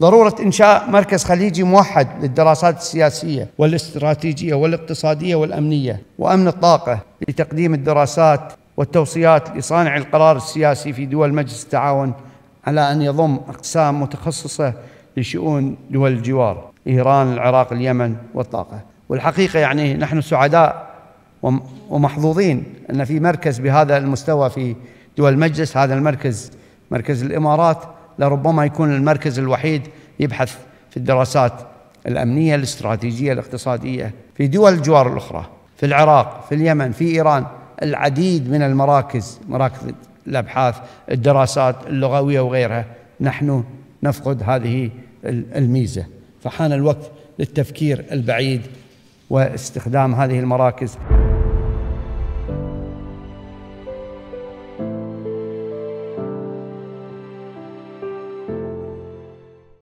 ضروره انشاء مركز خليجي موحد للدراسات السياسيه والاستراتيجيه والاقتصاديه والامنيه وامن الطاقه لتقديم الدراسات والتوصيات لصانع القرار السياسي في دول مجلس التعاون على ان يضم اقسام متخصصه لشؤون دول الجوار ايران العراق اليمن والطاقه والحقيقه يعني نحن سعداء ومحظوظين ان في مركز بهذا المستوى في دول المجلس هذا المركز مركز الامارات لربما يكون المركز الوحيد يبحث في الدراسات الأمنية الاستراتيجية الاقتصادية في دول الجوار الأخرى في العراق في اليمن في إيران العديد من المراكز مراكز الأبحاث الدراسات اللغوية وغيرها نحن نفقد هذه الميزة فحان الوقت للتفكير البعيد واستخدام هذه المراكز